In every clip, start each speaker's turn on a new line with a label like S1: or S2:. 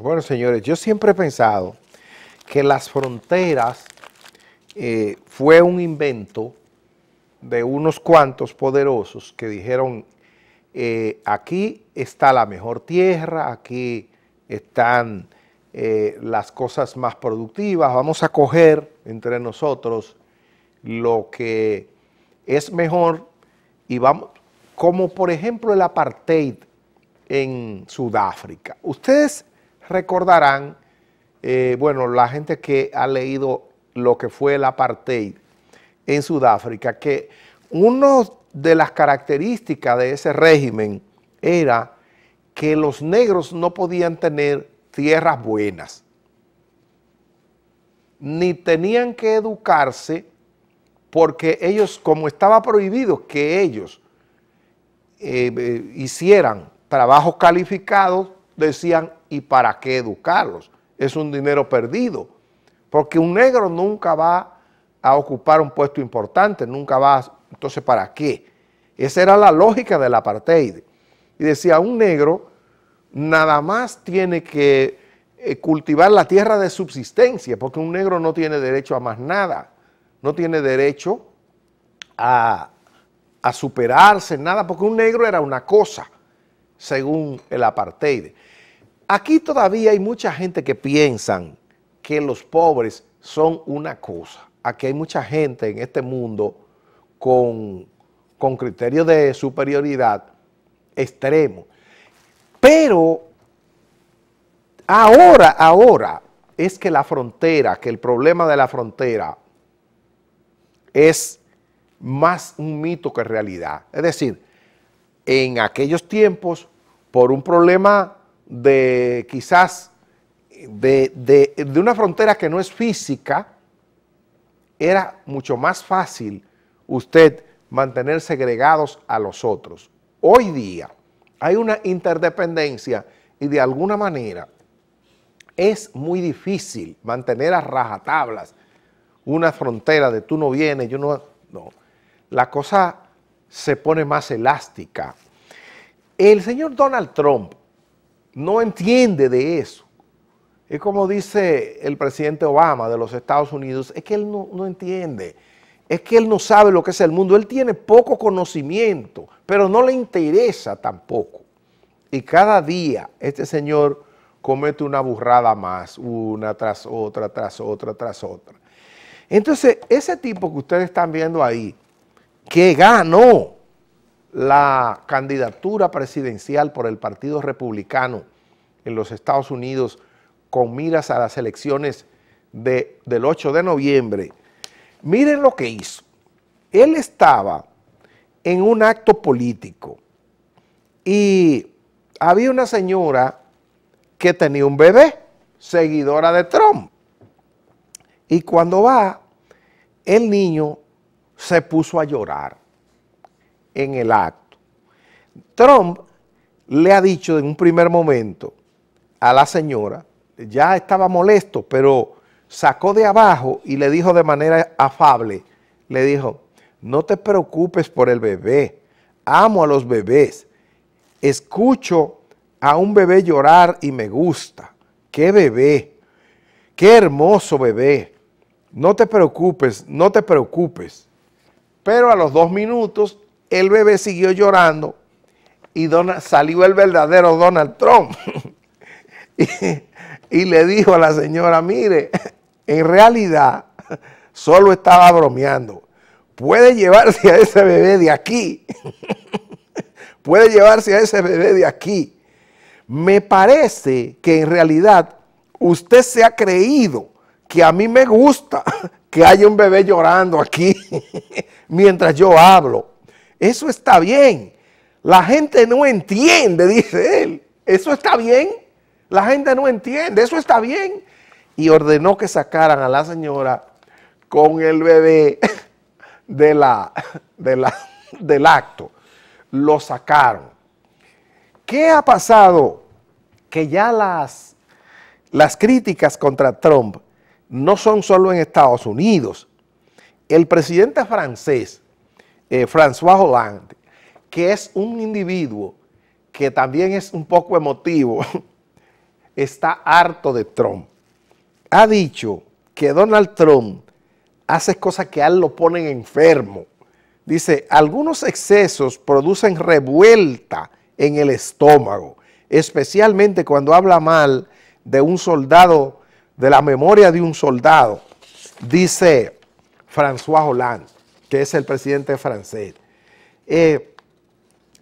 S1: Bueno, señores, yo siempre he pensado que las fronteras eh, fue un invento de unos cuantos poderosos que dijeron, eh, aquí está la mejor tierra, aquí están eh, las cosas más productivas, vamos a coger entre nosotros lo que es mejor y vamos, como por ejemplo el apartheid en Sudáfrica. Ustedes recordarán, eh, bueno, la gente que ha leído lo que fue el apartheid en Sudáfrica, que una de las características de ese régimen era que los negros no podían tener tierras buenas, ni tenían que educarse porque ellos, como estaba prohibido que ellos eh, eh, hicieran trabajos calificados, decían, ¿y para qué educarlos? Es un dinero perdido, porque un negro nunca va a ocupar un puesto importante, nunca va, a, entonces ¿para qué? Esa era la lógica del apartheid. Y decía, un negro nada más tiene que eh, cultivar la tierra de subsistencia, porque un negro no tiene derecho a más nada, no tiene derecho a, a superarse, nada, porque un negro era una cosa, según el apartheid. Aquí todavía hay mucha gente que piensan que los pobres son una cosa. Aquí hay mucha gente en este mundo con, con criterios de superioridad extremo. Pero ahora, ahora, es que la frontera, que el problema de la frontera es más un mito que realidad. Es decir, en aquellos tiempos, por un problema de quizás de, una frontera que no es física, era mucho más fácil usted mantener segregados a los otros. Hoy día hay una interdependencia y de alguna manera es muy difícil mantener a rajatablas una frontera de tú no vienes, yo no... No, la cosa se pone más elástica. El señor Donald Trump no entiende de eso. Es como dice el presidente Obama de los Estados Unidos, es que él no, entiende, es que él no sabe lo que es el mundo, él tiene poco conocimiento, pero no le interesa tampoco. Y cada día este señor comete una burrada más, una tras otra, tras otra, tras otra. Entonces, ese tipo que ustedes están viendo ahí, que ganó la candidatura presidencial por el Partido Republicano en los Estados Unidos con miras a las elecciones del 8 de noviembre, miren lo que hizo. Él estaba en un acto político y había una señora que tenía un bebé, seguidora de Trump. Y cuando va, el niño se puso a llorar en el acto. Trump le ha dicho en un primer momento a la señora, ya estaba molesto, pero sacó de abajo y le dijo de manera afable, le dijo, no te preocupes por el bebé, amo a los bebés, escucho a un bebé llorar y me gusta, qué bebé, qué hermoso bebé, no te preocupes, no te preocupes. Pero a los dos minutos el bebé siguió llorando y salió el verdadero Donald Trump y le dijo a la señora, mire, en realidad solo estaba bromeando. Puede llevarse a ese bebé de aquí. Puede llevarse a ese bebé de aquí. Me parece que en realidad usted se ha creído que a mí me gusta que haya un bebé llorando aquí mientras yo hablo. Eso está bien. La gente no entiende, dice él. Eso está bien. La gente no entiende. Eso está bien. Y ordenó que sacaran a la señora con el bebé de la, del acto. Lo sacaron. ¿Qué ha pasado? Que ya las, las críticas contra Trump no son solo en Estados Unidos. El presidente francés, eh, François Hollande, que es un individuo que también es un poco emotivo, está harto de Trump. Ha dicho que Donald Trump hace cosas que a él lo ponen enfermo. Dice, algunos excesos producen revuelta en el estómago, especialmente cuando habla mal de un soldado, de la memoria de un soldado, dice François Hollande que es el presidente francés. Eh,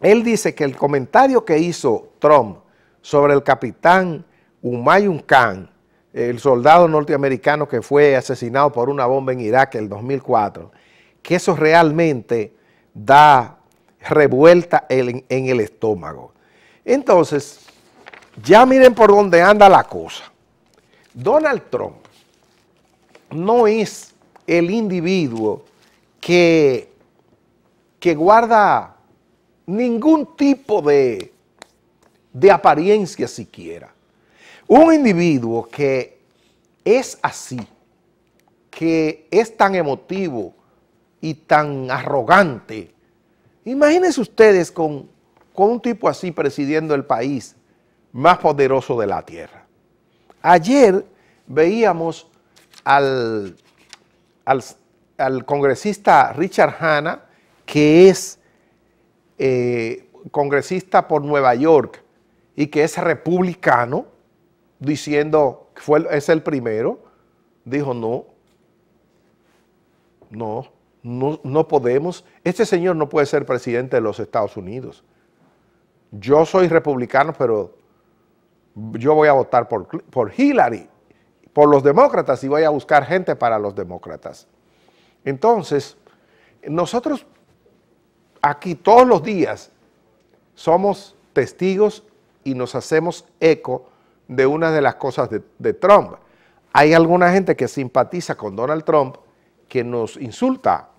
S1: él dice que el comentario que hizo Trump sobre el capitán Humayun Khan, el soldado norteamericano que fue asesinado por una bomba en Irak en el 2004, que eso realmente da revuelta en el estómago. Entonces, ya miren por dónde anda la cosa. Donald Trump no es el individuo que, guarda ningún tipo de, de apariencia siquiera. Un individuo que es así, que es tan emotivo y tan arrogante. Imagínense ustedes con, con un tipo así presidiendo el país más poderoso de la tierra. Ayer veíamos al, al al congresista Richard Hanna, que es eh, congresista por Nueva York y que es republicano, diciendo que fue, es el primero, dijo no, no, no, podemos, este señor no puede ser presidente de los Estados Unidos. Yo soy republicano, pero yo voy a votar por Hillary, por los demócratas y voy a buscar gente para los demócratas. Entonces, nosotros aquí todos los días somos testigos y nos hacemos eco de una de las cosas de, Trump. Hay alguna gente que simpatiza con Donald Trump que nos insulta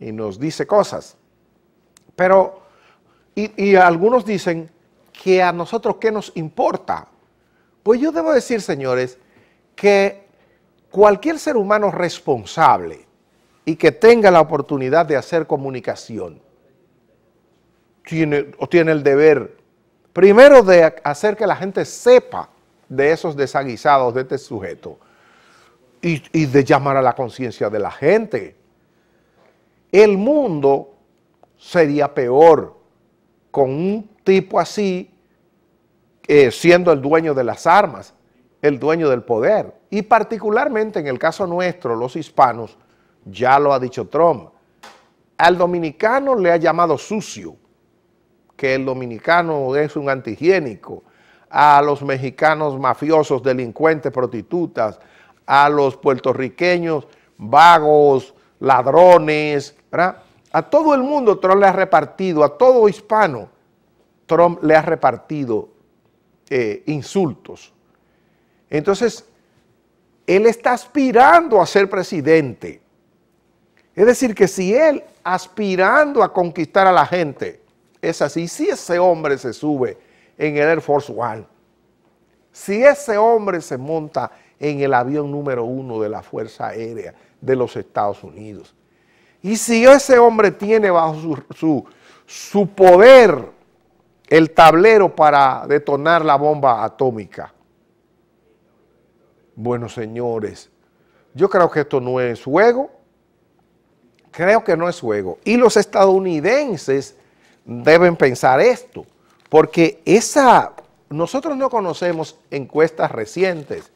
S1: y nos dice cosas. Pero, y, y, algunos dicen que a nosotros qué nos importa. Pues yo debo decir, señores, que cualquier ser humano responsable y que tenga la oportunidad de hacer comunicación. Tiene, o tiene el deber, primero, de hacer que la gente sepa de esos desaguisados de este sujeto y, de llamar a la conciencia de la gente. El mundo sería peor con un tipo así eh, siendo el dueño de las armas, el dueño del poder. Y particularmente en el caso nuestro, los hispanos, ya lo ha dicho Trump, al dominicano le ha llamado sucio, que el dominicano es un antihigiénico, a los mexicanos mafiosos, delincuentes, prostitutas, a los puertorriqueños vagos, ladrones, A todo el mundo Trump le ha repartido, a todo hispano Trump le ha repartido eh, insultos. Entonces, él está aspirando a ser presidente. Es decir, que si él aspirando a conquistar a la gente, es así, si ese hombre se sube en el Air Force One, si ese hombre se monta en el avión número uno de la Fuerza Aérea de los Estados Unidos, y si ese hombre tiene bajo su, poder el tablero para detonar la bomba atómica, bueno, señores, yo creo que esto no es juego, creo que no es juego. Y los estadounidenses deben pensar esto, porque esa, nosotros no conocemos encuestas recientes,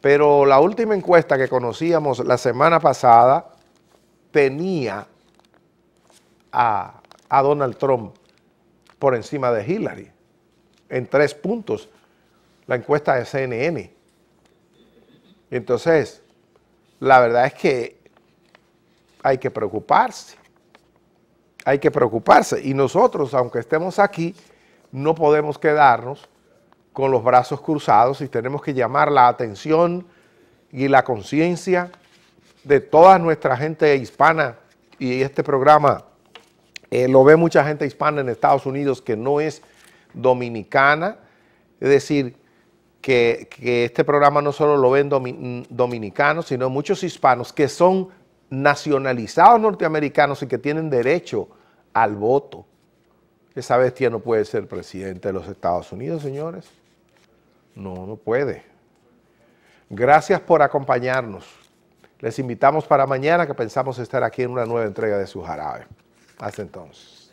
S1: pero la última encuesta que conocíamos la semana pasada tenía a, a Donald Trump por encima de Hillary, en tres puntos, la encuesta de CNN. Entonces, la verdad es que hay que preocuparse. Hay que preocuparse. Y nosotros, aunque estemos aquí, no podemos quedarnos con los brazos cruzados y tenemos que llamar la atención y la conciencia de toda nuestra gente hispana. Y este programa eh, lo ve mucha gente hispana en Estados Unidos que no es dominicana. Es decir, que, este programa no solo lo ven mm, dominicanos, sino muchos hispanos que son nacionalizados norteamericanos y que tienen derecho al voto. Esa bestia no puede ser presidente de los Estados Unidos, señores. No, no puede. Gracias por acompañarnos. Les invitamos para mañana que pensamos estar aquí en una nueva entrega de su jarabe. Hasta entonces.